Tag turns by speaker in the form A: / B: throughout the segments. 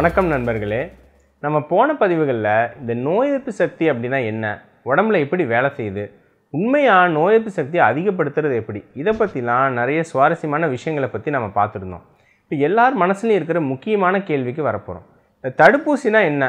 A: வணக்கம் நண்பர்களே நம்ம போன பதிவுகளில் இந்த நோய் எதிர்ப்பு சக்தி அப்படின்னா என்ன உடம்புல எப்படி வேலை செய்யுது உண்மையாக நோய் எதிர்ப்பு சக்தியை அதிகப்படுத்துறது எப்படி இதை பற்றிலாம் நிறைய சுவாரஸ்யமான விஷயங்களை பற்றி நம்ம பார்த்துருந்தோம் இப்போ எல்லார் மனசுலையும் இருக்கிற முக்கியமான கேள்விக்கு வரப்போகிறோம் இந்த தடுப்பூசினா என்ன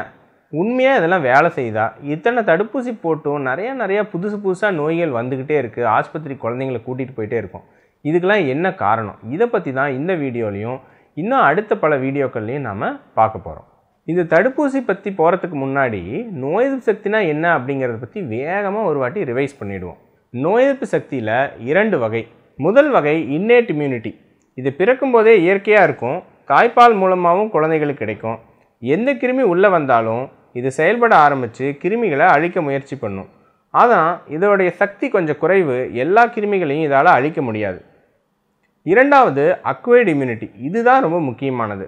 A: உண்மையாக இதெல்லாம் வேலை செய்தா இத்தனை தடுப்பூசி போட்டும் நிறையா நிறையா புதுசு புதுசாக நோய்கள் வந்துக்கிட்டே இருக்குது ஆஸ்பத்திரி குழந்தைங்களை கூட்டிகிட்டு போயிட்டே இருக்கும் இதுக்கெல்லாம் என்ன காரணம் இதை பற்றி தான் இந்த வீடியோலையும் இன்னும் அடுத்த பல வீடியோக்கள்லையும் நாம் பார்க்க போகிறோம் இந்த தடுப்பூசி பற்றி போகிறதுக்கு முன்னாடி நோய் எதிர்ப்பு சக்தினா என்ன அப்படிங்கிறத பற்றி வேகமாக ஒரு வாட்டி ரிவைஸ் பண்ணிவிடுவோம் நோய் எதிர்ப்பு சக்தியில் இரண்டு வகை முதல் வகை இன்னேட் இம்யூனிட்டி இது பிறக்கும் போதே இயற்கையாக இருக்கும் தாய்ப்பால் மூலமாகவும் குழந்தைகளுக்கு கிடைக்கும் எந்த கிருமி உள்ளே வந்தாலும் இது செயல்பட ஆரம்பித்து கிருமிகளை அழிக்க முயற்சி பண்ணும் ஆனால் இதோடைய சக்தி கொஞ்சம் குறைவு எல்லா கிருமிகளையும் இதால் அழிக்க முடியாது இரண்டாவது அக்வைடு இம்யூனிட்டி இதுதான் ரொம்ப முக்கியமானது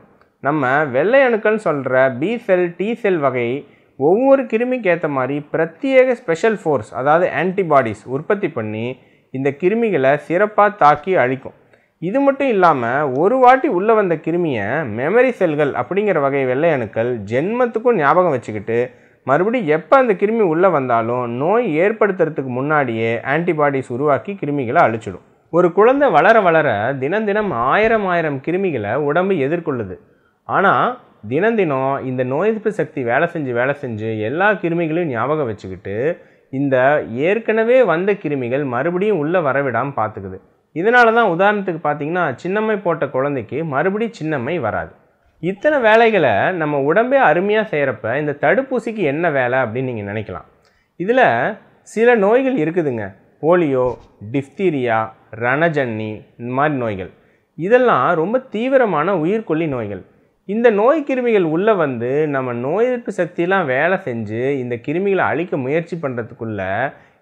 A: நம்ம வெள்ளை அணுக்கள்னு சொல்கிற பி செல் டி செல் வகை ஒவ்வொரு கிருமிக்கு ஏற்ற மாதிரி பிரத்யேக ஸ்பெஷல் ஃபோர்ஸ் அதாவது ஆன்டிபாடிஸ் உற்பத்தி பண்ணி இந்த கிருமிகளை சிறப்பாக தாக்கி அழிக்கும் இது மட்டும் இல்லாமல் ஒரு வாட்டி உள்ளே வந்த கிருமியை மெமரி செல்கள் அப்படிங்கிற வகை வெள்ளை அணுக்கள் ஜென்மத்துக்கும் ஞாபகம் வச்சுக்கிட்டு மறுபடியும் எப்போ அந்த கிருமி உள்ளே வந்தாலும் நோய் ஏற்படுத்துறதுக்கு முன்னாடியே ஆன்டிபாடிஸ் உருவாக்கி கிருமிகளை அழிச்சிடும் ஒரு குழந்தை வளர வளர தினம் தினம் ஆயிரம் ஆயிரம் கிருமிகளை உடம்பு எதிர்கொள்ளுது ஆனால் தினம் தினம் இந்த நோய் எதிர்ப்பு சக்தி வேலை செஞ்சு வேலை செஞ்சு எல்லா கிருமிகளையும் ஞாபகம் வச்சுக்கிட்டு இந்த ஏற்கனவே வந்த கிருமிகள் மறுபடியும் உள்ளே வரவிடாமல் பார்த்துக்குது இதனால தான் உதாரணத்துக்கு பார்த்திங்கன்னா சின்னம்மை போட்ட குழந்தைக்கு மறுபடியும் சின்னம்மை வராது இத்தனை வேலைகளை நம்ம உடம்பே அருமையாக செய்கிறப்ப இந்த தடுப்பூசிக்கு என்ன வேலை அப்படின்னு நீங்கள் நினைக்கலாம் இதில் சில நோய்கள் இருக்குதுங்க போலியோ டிஃப்தீரியா ரணஜன்னி இந்த மாதிரி நோய்கள் இதெல்லாம் ரொம்ப தீவிரமான உயிர்கொல்லி நோய்கள் இந்த நோய் கிருமிகள் உள்ளே வந்து நம்ம நோய் எதிர்ப்பு சக்தியெலாம் வேலை செஞ்சு இந்த கிருமிகளை அழிக்க முயற்சி பண்ணுறதுக்குள்ளே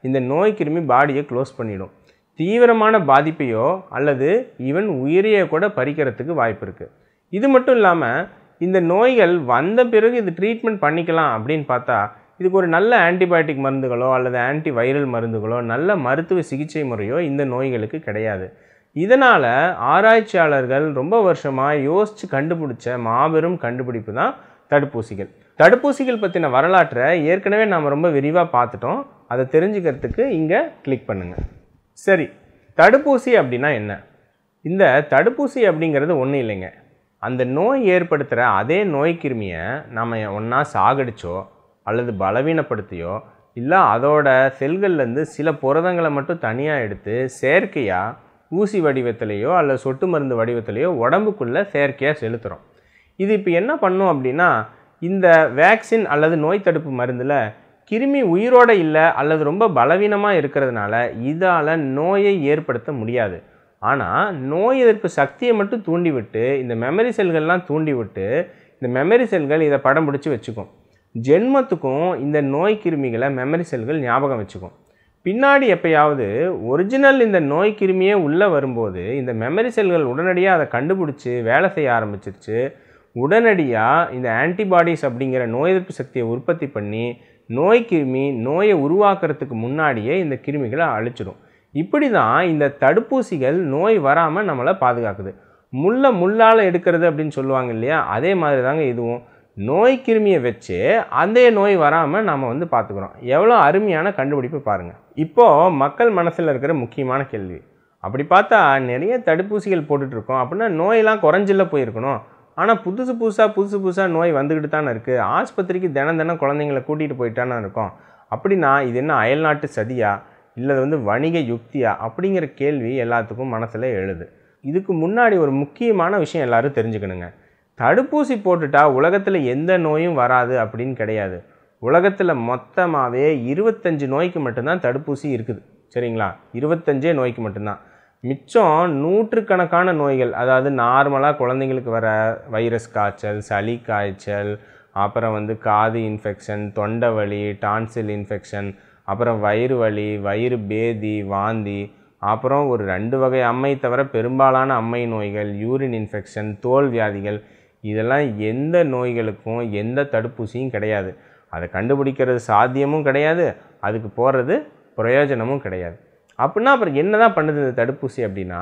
A: இந்த நோய் கிருமி பாடியை க்ளோஸ் பண்ணிடும் தீவிரமான பாதிப்பையோ அல்லது ஈவன் உயிரையோ கூட பறிக்கிறதுக்கு வாய்ப்பு இருக்குது இது மட்டும் இல்லாமல் இந்த நோய்கள் வந்த பிறகு இது ட்ரீட்மெண்ட் பண்ணிக்கலாம் அப்படின்னு பார்த்தா இதுக்கு ஒரு நல்ல ஆன்டிபயோட்டிக் மருந்துகளோ அல்லது ஆன்டி வைரல் மருந்துகளோ நல்ல மருத்துவ சிகிச்சை முறையோ இந்த நோய்களுக்கு கிடையாது இதனால் ஆராய்ச்சியாளர்கள் ரொம்ப வருஷமாக யோசித்து கண்டுபிடிச்ச மாபெரும் கண்டுபிடிப்பு தான் தடுப்பூசிகள் தடுப்பூசிகள் பற்றின வரலாற்றை ஏற்கனவே நாம் ரொம்ப விரிவாக பார்த்துட்டோம் அதை தெரிஞ்சுக்கிறதுக்கு இங்கே கிளிக் பண்ணுங்கள் சரி தடுப்பூசி அப்படின்னா என்ன இந்த தடுப்பூசி அப்படிங்கிறது ஒன்றும் இல்லைங்க அந்த நோய் ஏற்படுத்துகிற அதே நோய் கிருமியை நம்ம ஒன்றா சாகடிச்சோ அல்லது பலவீனப்படுத்தியோ இல்லை அதோட செல்கள்லேருந்து சில புரதங்களை மட்டும் தனியாக எடுத்து செயற்கையாக ஊசி வடிவத்திலேயோ அல்லது சொட்டு மருந்து வடிவத்திலேயோ உடம்புக்குள்ளே செயற்கையாக செலுத்துகிறோம் இது இப்போ என்ன பண்ணும் அப்படின்னா இந்த வேக்சின் அல்லது நோய் தடுப்பு மருந்தில் கிருமி உயிரோடு இல்லை அல்லது ரொம்ப பலவீனமாக இருக்கிறதுனால இதால் நோயை ஏற்படுத்த முடியாது ஆனால் நோய் எதிர்ப்பு சக்தியை மட்டும் தூண்டிவிட்டு இந்த மெமரி செல்கள்லாம் தூண்டிவிட்டு இந்த மெமரி செல்கள் இதை படம் பிடிச்சி வச்சுக்கும் ஜென்மத்துக்கும் இந்த நோய் கிருமிகளை மெமரி செல்கள் ஞாபகம் வச்சுக்கும் பின்னாடி எப்பயாவது ஒரிஜினல் இந்த நோய் கிருமியே உள்ளே வரும்போது இந்த மெமரி செல்கள் உடனடியாக அதை கண்டுபிடிச்சி வேலை செய்ய ஆரம்பிச்சிருச்சு உடனடியாக இந்த ஆன்டிபாடிஸ் அப்படிங்கிற நோய் எதிர்ப்பு சக்தியை உற்பத்தி பண்ணி நோய் கிருமி நோயை உருவாக்குறதுக்கு முன்னாடியே இந்த கிருமிகளை அழிச்சிடும் இப்படி தான் இந்த தடுப்பூசிகள் நோய் வராமல் நம்மளை பாதுகாக்குது முள்ள முள்ளால் எடுக்கிறது அப்படின்னு சொல்லுவாங்க இல்லையா அதே மாதிரி தாங்க இதுவும் நோய் கிருமியை வச்சு அந்த நோய் வராமல் நாம் வந்து பார்த்துக்குறோம் எவ்வளோ அருமையான கண்டுபிடிப்பு பாருங்கள் இப்போது மக்கள் மனசில் இருக்கிற முக்கியமான கேள்வி அப்படி பார்த்தா நிறைய தடுப்பூசிகள் போட்டுட்ருக்கோம் அப்படின்னா நோயெல்லாம் குறைஞ்சில்ல போயிருக்கணும் ஆனால் புதுசு புதுசாக புதுசு புதுசாக நோய் வந்துக்கிட்டு தானே இருக்குது ஆஸ்பத்திரிக்கு தினம் தினம் குழந்தைங்கள கூட்டிகிட்டு போயிட்டானே இருக்கோம் அப்படின்னா இது என்ன அயல்நாட்டு சதியா இல்லை வந்து வணிக யுக்தியா அப்படிங்கிற கேள்வி எல்லாத்துக்கும் மனசில் எழுது இதுக்கு முன்னாடி ஒரு முக்கியமான விஷயம் எல்லோரும் தெரிஞ்சுக்கணுங்க தடுப்பூசி போட்டுட்டா உலகத்தில் எந்த நோயும் வராது அப்படின்னு கிடையாது உலகத்தில் மொத்தமாகவே இருபத்தஞ்சு நோய்க்கு மட்டும்தான் தடுப்பூசி இருக்குது சரிங்களா இருபத்தஞ்சே நோய்க்கு மட்டும்தான் மிச்சம் நூற்றுக்கணக்கான நோய்கள் அதாவது நார்மலாக குழந்தைங்களுக்கு வர வைரஸ் காய்ச்சல் சளி காய்ச்சல் அப்புறம் வந்து காது இன்ஃபெக்ஷன் தொண்டை வலி டான்சில் இன்ஃபெக்ஷன் அப்புறம் வயிறு வலி வயிறு பேதி வாந்தி அப்புறம் ஒரு ரெண்டு வகை அம்மை தவிர பெரும்பாலான அம்மை நோய்கள் யூரின் இன்ஃபெக்ஷன் தோல் வியாதிகள் இதெல்லாம் எந்த நோய்களுக்கும் எந்த தடுப்பூசியும் கிடையாது அதை கண்டுபிடிக்கிறது சாத்தியமும் கிடையாது அதுக்கு போகிறது பிரயோஜனமும் கிடையாது அப்படின்னா அப்புறம் என்ன தான் பண்ணுது இந்த தடுப்பூசி அப்படின்னா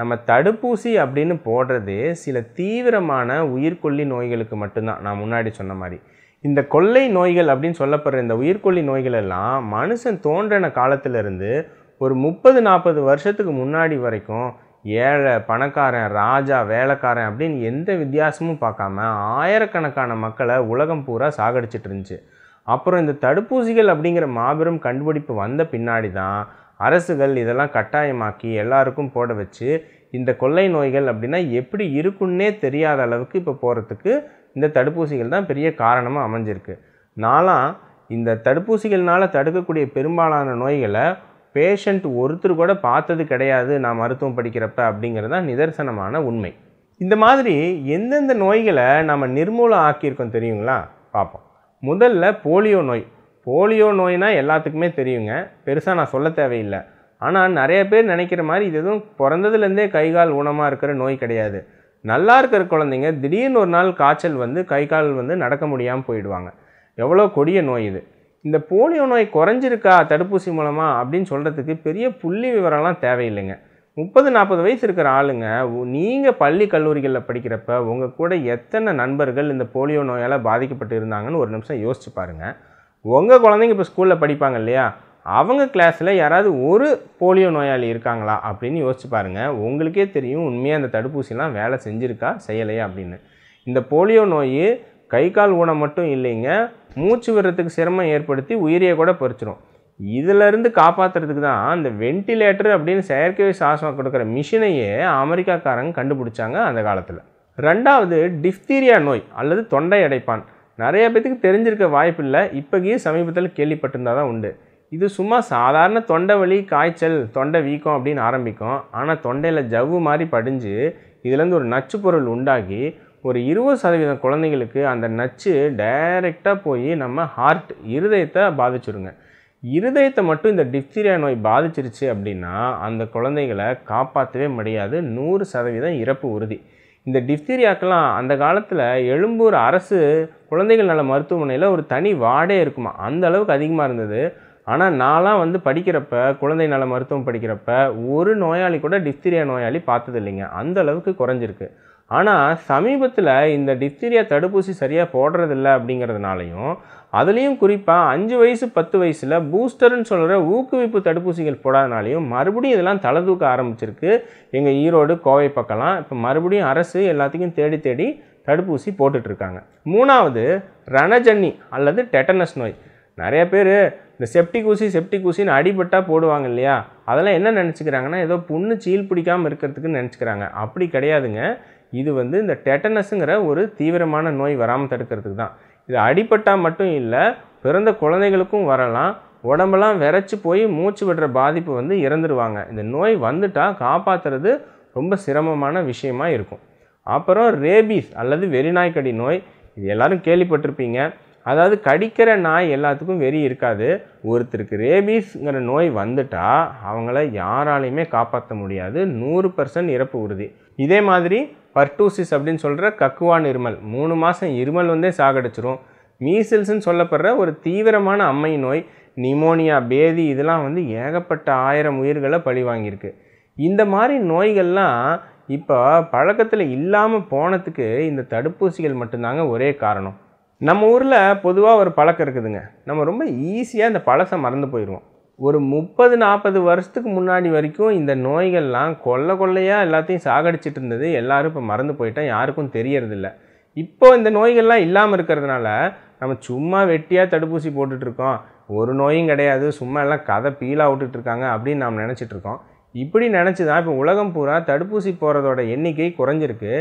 A: நம்ம தடுப்பூசி அப்படின்னு போடுறது சில தீவிரமான உயிர்கொல்லி நோய்களுக்கு மட்டும்தான் நான் முன்னாடி சொன்ன மாதிரி இந்த கொள்ளை நோய்கள் அப்படின்னு சொல்லப்படுற இந்த உயிர்கொல்லி நோய்கள் எல்லாம் மனுஷன் தோன்றின காலத்திலிருந்து ஒரு முப்பது நாற்பது வருஷத்துக்கு முன்னாடி வரைக்கும் ஏழை பணக்காரன் ராஜா வேலைக்காரன் அப்படின்னு எந்த வித்தியாசமும் பார்க்காம ஆயிரக்கணக்கான மக்களை உலகம் பூரா சாகடிச்சிட்டு இருந்துச்சு அப்புறம் இந்த தடுப்பூசிகள் அப்படிங்கிற மாபெரும் கண்டுபிடிப்பு வந்த பின்னாடி தான் அரசுகள் இதெல்லாம் கட்டாயமாக்கி எல்லாருக்கும் போட வச்சு இந்த கொள்ளை நோய்கள் அப்படின்னா எப்படி இருக்குன்னே தெரியாத அளவுக்கு இப்போ போகிறதுக்கு இந்த தடுப்பூசிகள் தான் பெரிய காரணமாக அமைஞ்சிருக்கு நாலாம் இந்த தடுப்பூசிகள்னால் தடுக்கக்கூடிய பெரும்பாலான நோய்களை பேஷண்ட் ஒருத்தர் கூட பார்த்தது கிடையாது நான் மருத்துவம் படிக்கிறப்ப அப்படிங்கிறது தான் நிதர்சனமான உண்மை இந்த மாதிரி எந்தெந்த நோய்களை நம்ம நிர்மூலம் ஆக்கியிருக்கோம் தெரியுங்களா பார்ப்போம் முதல்ல போலியோ நோய் போலியோ நோய்னால் எல்லாத்துக்குமே தெரியுங்க பெருசாக நான் சொல்ல தேவையில்லை ஆனால் நிறைய பேர் நினைக்கிற மாதிரி இது எதுவும் பிறந்ததுலேருந்தே கை கால் ஊனமாக இருக்கிற நோய் கிடையாது நல்லா இருக்கிற குழந்தைங்க திடீர்னு ஒரு நாள் காய்ச்சல் வந்து கை கால் வந்து நடக்க முடியாமல் போயிடுவாங்க எவ்வளோ கொடிய நோய் இது இந்த போலியோ நோய் குறைஞ்சிருக்கா தடுப்பூசி மூலமாக அப்படின்னு சொல்கிறதுக்கு பெரிய புள்ளி விவரம்லாம் தேவையில்லைங்க முப்பது நாற்பது வயசு இருக்கிற ஆளுங்க நீங்கள் பள்ளி கல்லூரிகளில் படிக்கிறப்ப உங்கள் கூட எத்தனை நண்பர்கள் இந்த போலியோ நோயால் பாதிக்கப்பட்டு இருந்தாங்கன்னு ஒரு நிமிஷம் யோசிச்சு பாருங்கள் உங்கள் குழந்தைங்க இப்போ ஸ்கூலில் படிப்பாங்க இல்லையா அவங்க கிளாஸில் யாராவது ஒரு போலியோ நோயாளி இருக்காங்களா அப்படின்னு யோசிச்சு பாருங்கள் உங்களுக்கே தெரியும் உண்மையாக அந்த தடுப்பூசிலாம் வேலை செஞ்சுருக்கா செய்யலையா அப்படின்னு இந்த போலியோ நோய் கை கால் ஊனம் மட்டும் இல்லைங்க மூச்சு விடுறதுக்கு சிரமம் ஏற்படுத்தி உயிரியை கூட பறிச்சிடும் இதிலிருந்து காப்பாற்றுறதுக்கு தான் அந்த வென்டிலேட்டர் அப்படின்னு செயற்கை சுவாசம் கொடுக்குற மிஷினையே அமெரிக்காக்காரங்க கண்டுபிடிச்சாங்க அந்த காலத்தில் ரெண்டாவது டிஃப்தீரியா நோய் அல்லது தொண்டை அடைப்பான் நிறைய பேத்துக்கு தெரிஞ்சிருக்க வாய்ப்பில்லை இப்போக்கே சமீபத்தில் கேள்விப்பட்டிருந்தால் தான் உண்டு இது சும்மா சாதாரண தொண்டை வலி காய்ச்சல் தொண்டை வீக்கம் அப்படின்னு ஆரம்பிக்கும் ஆனால் தொண்டையில் ஜவ்வு மாதிரி படிஞ்சு இதுலேருந்து ஒரு நச்சு பொருள் உண்டாகி ஒரு இருபது சதவீதம் குழந்தைங்களுக்கு அந்த நச்சு டைரெக்டாக போய் நம்ம ஹார்ட் இருதயத்தை பாதிச்சுருங்க இருதயத்தை மட்டும் இந்த டிப்தீரியா நோய் பாதிச்சிருச்சு அப்படின்னா அந்த குழந்தைகளை காப்பாற்றவே முடியாது நூறு சதவீதம் இறப்பு உறுதி இந்த டிப்தீரியாக்கெல்லாம் அந்த காலத்தில் எழும்பூர் அரசு குழந்தைகள் நல மருத்துவமனையில் ஒரு தனி வார்டே இருக்குமா அந்த அளவுக்கு அதிகமாக இருந்தது ஆனால் நான்லாம் வந்து படிக்கிறப்ப குழந்தை நல மருத்துவம் படிக்கிறப்ப ஒரு நோயாளி கூட டிஸ்திரியா நோயாளி பார்த்தது இல்லைங்க அந்த அளவுக்கு குறைஞ்சிருக்கு ஆனால் சமீபத்தில் இந்த டிப்தீரியா தடுப்பூசி சரியாக போடுறதில்ல அப்படிங்கிறதுனாலையும் அதுலேயும் குறிப்பாக அஞ்சு வயசு பத்து வயசில் பூஸ்டர்னு சொல்கிற ஊக்குவிப்பு தடுப்பூசிகள் போடாதனாலையும் மறுபடியும் இதெல்லாம் தலை தூக்க ஆரம்பிச்சிருக்கு எங்கள் ஈரோடு கோவை பக்கம்லாம் இப்போ மறுபடியும் அரசு எல்லாத்தையும் தேடி தேடி தடுப்பூசி போட்டுட்ருக்காங்க மூணாவது ரணஜன்னி அல்லது டெட்டனஸ் நோய் நிறைய பேர் இந்த செப்டிக் ஊசி செப்டிக் ஊசின்னு அடிபட்டா போடுவாங்க இல்லையா அதெல்லாம் என்ன நினச்சிக்கிறாங்கன்னா ஏதோ புண்ணு சீல் பிடிக்காமல் இருக்கிறதுக்குன்னு நினச்சிக்கிறாங்க அப்படி கிடையாதுங்க இது வந்து இந்த டெட்டனஸுங்கிற ஒரு தீவிரமான நோய் வராமல் தடுக்கிறதுக்கு தான் இது அடிபட்டால் மட்டும் இல்லை பிறந்த குழந்தைகளுக்கும் வரலாம் உடம்பெல்லாம் விரைச்சி போய் மூச்சு விடுற பாதிப்பு வந்து இறந்துருவாங்க இந்த நோய் வந்துட்டால் காப்பாற்றுறது ரொம்ப சிரமமான விஷயமா இருக்கும் அப்புறம் ரேபீஸ் அல்லது வெறிநாய்க்கடி நோய் இது எல்லோரும் கேள்விப்பட்டிருப்பீங்க அதாவது கடிக்கிற நாய் எல்லாத்துக்கும் வெறி இருக்காது ஒருத்தருக்கு ரேபீஸ்ங்கிற நோய் வந்துட்டால் அவங்கள யாராலையுமே காப்பாற்ற முடியாது நூறு பர்சன்ட் இறப்பு உறுதி இதே மாதிரி பர்டூசிஸ் அப்படின்னு சொல்கிற கக்குவான் இருமல் மூணு மாதம் இருமல் வந்தே சாகடிச்சிரும் மீசில்ஸ்ன்னு சொல்லப்படுற ஒரு தீவிரமான அம்மை நோய் நிமோனியா பேதி இதெல்லாம் வந்து ஏகப்பட்ட ஆயிரம் உயிர்களை பழி வாங்கியிருக்கு இந்த மாதிரி நோய்கள்லாம் இப்போ பழக்கத்தில் இல்லாமல் போனதுக்கு இந்த தடுப்பூசிகள் மட்டும்தாங்க ஒரே காரணம் நம்ம ஊரில் பொதுவாக ஒரு பழக்கம் இருக்குதுங்க நம்ம ரொம்ப ஈஸியாக இந்த பழசை மறந்து போயிடுவோம் ஒரு முப்பது நாற்பது வருஷத்துக்கு முன்னாடி வரைக்கும் இந்த நோய்கள்லாம் கொள்ள கொள்ளையாக எல்லாத்தையும் சாகடிச்சிட்டு இருந்தது எல்லோரும் இப்போ மறந்து போயிட்டால் யாருக்கும் தெரியறதில்ல இப்போ இந்த நோய்கள்லாம் இல்லாமல் இருக்கிறதுனால நம்ம சும்மா வெட்டியாக தடுப்பூசி போட்டுட்ருக்கோம் ஒரு நோயும் கிடையாது சும்மா எல்லாம் கதை பீலாக விட்டுட்ருக்காங்க அப்படின்னு நாம் நினச்சிட்ருக்கோம் இப்படி நினச்சி தான் இப்போ உலகம் பூரா தடுப்பூசி போகிறதோட எண்ணிக்கை குறைஞ்சிருக்கு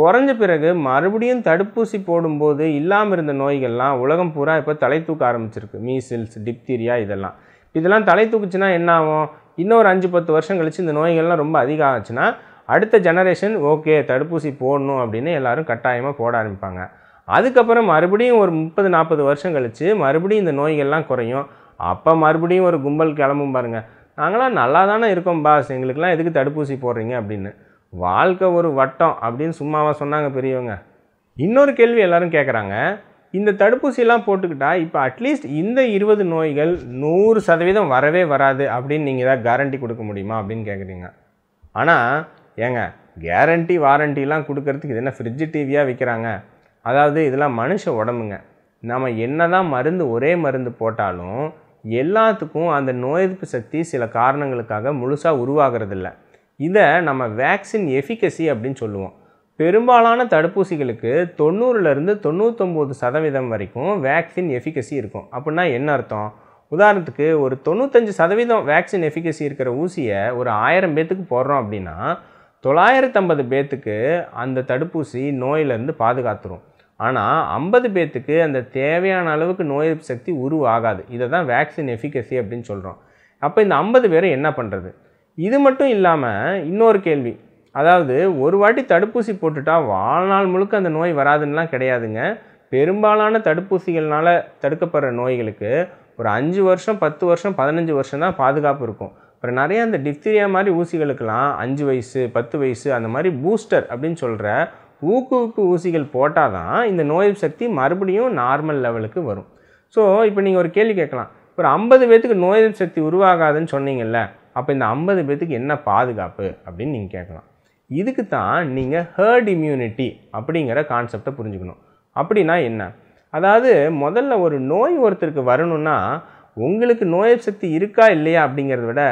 A: குறைஞ்ச பிறகு மறுபடியும் தடுப்பூசி போடும்போது இல்லாமல் இருந்த நோய்கள்லாம் உலகம் பூரா இப்போ தலை தூக்க ஆரம்பிச்சிருக்கு மீசில்ஸ் டிப்தீரியா இதெல்லாம் இதெல்லாம் தலை தூக்குச்சுன்னா என்ன ஆகும் இன்னொரு அஞ்சு பத்து வருஷம் கழித்து இந்த நோய்கள்லாம் ரொம்ப அதிகம் ஆச்சுன்னா அடுத்த ஜெனரேஷன் ஓகே தடுப்பூசி போடணும் அப்படின்னு எல்லோரும் கட்டாயமாக போட ஆரம்பிப்பாங்க அதுக்கப்புறம் மறுபடியும் ஒரு முப்பது நாற்பது வருஷம் கழித்து மறுபடியும் இந்த நோய்கள்லாம் குறையும் அப்போ மறுபடியும் ஒரு கும்பல் கிளம்பும் பாருங்கள் நாங்களாம் நல்லா தானே இருக்கோம் பாஸ் எங்களுக்கெல்லாம் எதுக்கு தடுப்பூசி போடுறீங்க அப்படின்னு வாழ்க்கை ஒரு வட்டம் அப்படின்னு சும்மாவாக சொன்னாங்க பெரியவங்க இன்னொரு கேள்வி எல்லாரும் கேட்குறாங்க இந்த தடுப்பூசியெல்லாம் போட்டுக்கிட்டா இப்போ அட்லீஸ்ட் இந்த இருபது நோய்கள் நூறு சதவீதம் வரவே வராது அப்படின்னு நீங்கள் ஏதாவது கேரண்டி கொடுக்க முடியுமா அப்படின்னு கேட்குறீங்க ஆனால் ஏங்க கேரண்டி வாரண்டிலாம் கொடுக்கறதுக்கு இது என்ன ஃப்ரிட்ஜு டிவியாக விற்கிறாங்க அதாவது இதெல்லாம் மனுஷ உடம்புங்க நம்ம என்ன தான் மருந்து ஒரே மருந்து போட்டாலும் எல்லாத்துக்கும் அந்த நோய் எதிர்ப்பு சக்தி சில காரணங்களுக்காக முழுசாக உருவாகிறதில்ல இதை நம்ம வேக்சின் எஃபிகசி அப்படின்னு சொல்லுவோம் பெரும்பாலான தடுப்பூசிகளுக்கு தொண்ணூறுலேருந்து தொண்ணூத்தொம்பது சதவீதம் வரைக்கும் வேக்சின் எஃபிகசி இருக்கும் அப்படின்னா என்ன அர்த்தம் உதாரணத்துக்கு ஒரு தொண்ணூத்தஞ்சு சதவீதம் வேக்சின் எஃபிகசி இருக்கிற ஊசியை ஒரு ஆயிரம் பேத்துக்கு போடுறோம் அப்படின்னா தொள்ளாயிரத்தம்பது பேத்துக்கு அந்த தடுப்பூசி நோயிலேருந்து பாதுகாத்துரும் ஆனால் ஐம்பது பேத்துக்கு அந்த தேவையான அளவுக்கு நோய் எதிர்ப்பு சக்தி உருவாகாது இதை தான் வேக்சின் எஃபிகசி அப்படின்னு சொல்கிறோம் அப்போ இந்த ஐம்பது பேரை என்ன பண்ணுறது இது மட்டும் இல்லாமல் இன்னொரு கேள்வி அதாவது ஒரு வாட்டி தடுப்பூசி போட்டுட்டா வாழ்நாள் முழுக்க அந்த நோய் வராதுன்னெலாம் கிடையாதுங்க பெரும்பாலான தடுப்பூசிகள்னால் தடுக்கப்படுற நோய்களுக்கு ஒரு அஞ்சு வருஷம் பத்து வருஷம் பதினஞ்சு வருஷம் தான் பாதுகாப்பு இருக்கும் அப்புறம் நிறைய அந்த டிப்தீரியா மாதிரி ஊசிகளுக்கெல்லாம் அஞ்சு வயசு பத்து வயசு அந்த மாதிரி பூஸ்டர் அப்படின்னு சொல்கிற ஊக்குவிப்பு ஊசிகள் போட்டால் தான் இந்த நோய் சக்தி மறுபடியும் நார்மல் லெவலுக்கு வரும் ஸோ இப்போ நீங்கள் ஒரு கேள்வி கேட்கலாம் ஒரு ஐம்பது பேத்துக்கு நோய் சக்தி உருவாகாதுன்னு சொன்னீங்கல்ல அப்போ இந்த ஐம்பது பேர்த்துக்கு என்ன பாதுகாப்பு அப்படின்னு நீங்கள் கேட்கலாம் இதுக்கு தான் நீங்கள் ஹேர்ட் இம்யூனிட்டி அப்படிங்கிற கான்செப்டை புரிஞ்சுக்கணும் அப்படின்னா என்ன அதாவது முதல்ல ஒரு நோய் ஒருத்தருக்கு வரணும்னா உங்களுக்கு நோய் சக்தி இருக்கா இல்லையா அப்படிங்கிறத விட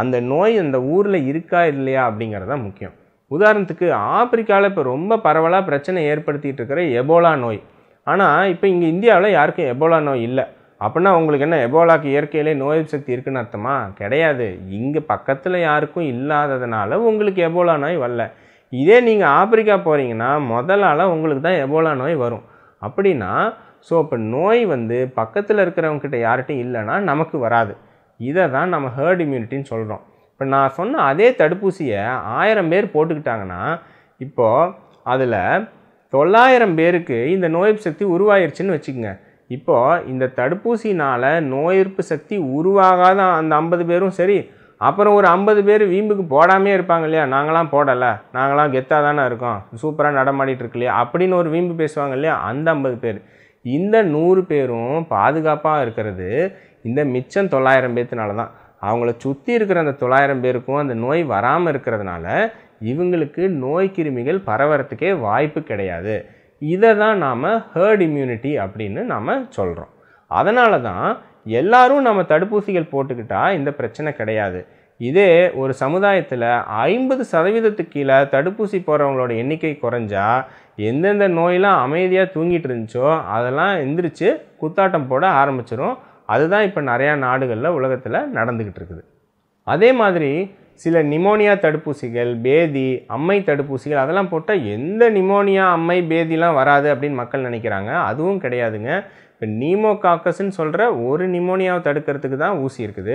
A: அந்த நோய் அந்த ஊரில் இருக்கா இல்லையா அப்படிங்கிறது தான் முக்கியம் உதாரணத்துக்கு ஆப்பிரிக்காவில் இப்போ ரொம்ப பரவலாக பிரச்சனை ஏற்படுத்திகிட்டு இருக்கிற எபோலா நோய் ஆனால் இப்போ இங்கே இந்தியாவில் யாருக்கும் எபோலா நோய் இல்லை அப்படின்னா உங்களுக்கு என்ன எபோலாக்கு இயற்கையிலே நோய் சக்தி இருக்குன்னு அர்த்தமா கிடையாது இங்கே பக்கத்தில் யாருக்கும் இல்லாததுனால உங்களுக்கு எபோலா நோய் வரல இதே நீங்கள் ஆப்பிரிக்கா போகிறீங்கன்னா முதலால் உங்களுக்கு தான் எபோலா நோய் வரும் அப்படின்னா ஸோ இப்போ நோய் வந்து பக்கத்தில் இருக்கிறவங்கக்கிட்ட யார்கிட்டையும் இல்லைன்னா நமக்கு வராது இதை தான் நம்ம ஹேர்ட் இம்யூனிட்டின்னு சொல்கிறோம் இப்போ நான் சொன்ன அதே தடுப்பூசியை ஆயிரம் பேர் போட்டுக்கிட்டாங்கன்னா இப்போது அதில் தொள்ளாயிரம் பேருக்கு இந்த நோய் சக்தி உருவாயிருச்சுன்னு வச்சுக்கோங்க இப்போது இந்த தடுப்பூசினால் நோய் எதிர்ப்பு சக்தி உருவாகாத அந்த ஐம்பது பேரும் சரி அப்புறம் ஒரு ஐம்பது பேர் வீம்புக்கு போடாமே இருப்பாங்க இல்லையா நாங்களாம் போடலை நாங்களாம் கெத்தாக தானே இருக்கோம் சூப்பராக நடமாடிட்டு இருக்கு இல்லையா அப்படின்னு ஒரு வீம்பு பேசுவாங்க இல்லையா அந்த ஐம்பது பேர் இந்த நூறு பேரும் பாதுகாப்பாக இருக்கிறது இந்த மிச்சம் தொள்ளாயிரம் பேர்த்தினால தான் அவங்கள சுற்றி இருக்கிற அந்த தொள்ளாயிரம் பேருக்கும் அந்த நோய் வராமல் இருக்கிறதுனால இவங்களுக்கு நோய் கிருமிகள் பரவறதுக்கே வாய்ப்பு கிடையாது இதை தான் நாம் ஹேர்ட் இம்யூனிட்டி அப்படின்னு நாம் சொல்கிறோம் அதனால தான் எல்லாரும் நம்ம தடுப்பூசிகள் போட்டுக்கிட்டால் இந்த பிரச்சனை கிடையாது இதே ஒரு சமுதாயத்தில் ஐம்பது சதவீதத்துக்கு கீழே தடுப்பூசி போடுறவங்களோட எண்ணிக்கை குறைஞ்சா எந்தெந்த நோயெலாம் அமைதியாக தூங்கிட்டு இருந்துச்சோ அதெல்லாம் எந்திரிச்சு குத்தாட்டம் போட ஆரம்பிச்சிடும் அதுதான் இப்போ நிறையா நாடுகளில் உலகத்தில் நடந்துக்கிட்டு இருக்குது அதே மாதிரி சில நிமோனியா தடுப்பூசிகள் பேதி அம்மை தடுப்பூசிகள் அதெல்லாம் போட்டால் எந்த நிமோனியா அம்மை பேதிலாம் வராது அப்படின்னு மக்கள் நினைக்கிறாங்க அதுவும் கிடையாதுங்க இப்போ நீமோகாக்கஸ்ன்னு சொல்கிற ஒரு நிமோனியாவை தடுக்கிறதுக்கு தான் ஊசி இருக்குது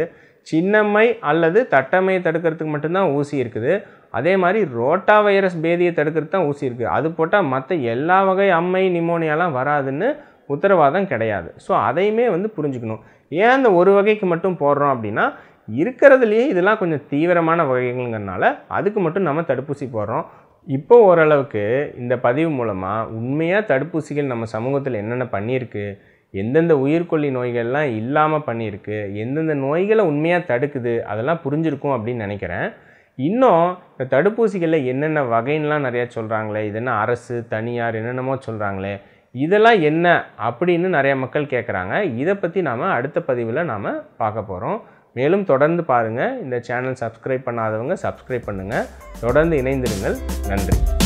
A: சின்னம்மை அல்லது தட்டம்மையை தடுக்கிறதுக்கு மட்டும்தான் ஊசி இருக்குது அதே மாதிரி ரோட்டா வைரஸ் பேதியை தடுக்கிறது தான் ஊசி இருக்குது அது போட்டால் மற்ற எல்லா வகை அம்மை நிமோனியாலாம் வராதுன்னு உத்தரவாதம் கிடையாது ஸோ அதையுமே வந்து புரிஞ்சுக்கணும் ஏன் அந்த ஒரு வகைக்கு மட்டும் போடுறோம் அப்படின்னா இருக்கிறதுலையே இதெல்லாம் கொஞ்சம் தீவிரமான வகைகள்ங்கிறனால அதுக்கு மட்டும் நம்ம தடுப்பூசி போடுறோம் இப்போ ஓரளவுக்கு இந்த பதிவு மூலமாக உண்மையாக தடுப்பூசிகள் நம்ம சமூகத்தில் என்னென்ன பண்ணியிருக்கு எந்தெந்த உயிர்கொல்லி நோய்கள்லாம் இல்லாமல் பண்ணியிருக்கு எந்தெந்த நோய்களை உண்மையாக தடுக்குது அதெல்லாம் புரிஞ்சிருக்கும் அப்படின்னு நினைக்கிறேன் இன்னும் இந்த தடுப்பூசிகளில் என்னென்ன வகைன்லாம் நிறையா சொல்கிறாங்களே இதென்ன அரசு தனியார் என்னென்னமோ சொல்கிறாங்களே இதெல்லாம் என்ன அப்படின்னு நிறையா மக்கள் கேட்குறாங்க இதை பற்றி நாம் அடுத்த பதிவில் நாம் பார்க்க போகிறோம் மேலும் தொடர்ந்து பாருங்கள் இந்த சேனல் சப்ஸ்கிரைப் பண்ணாதவங்க சப்ஸ்கிரைப் பண்ணுங்கள் தொடர்ந்து இணைந்திருங்கள் நன்றி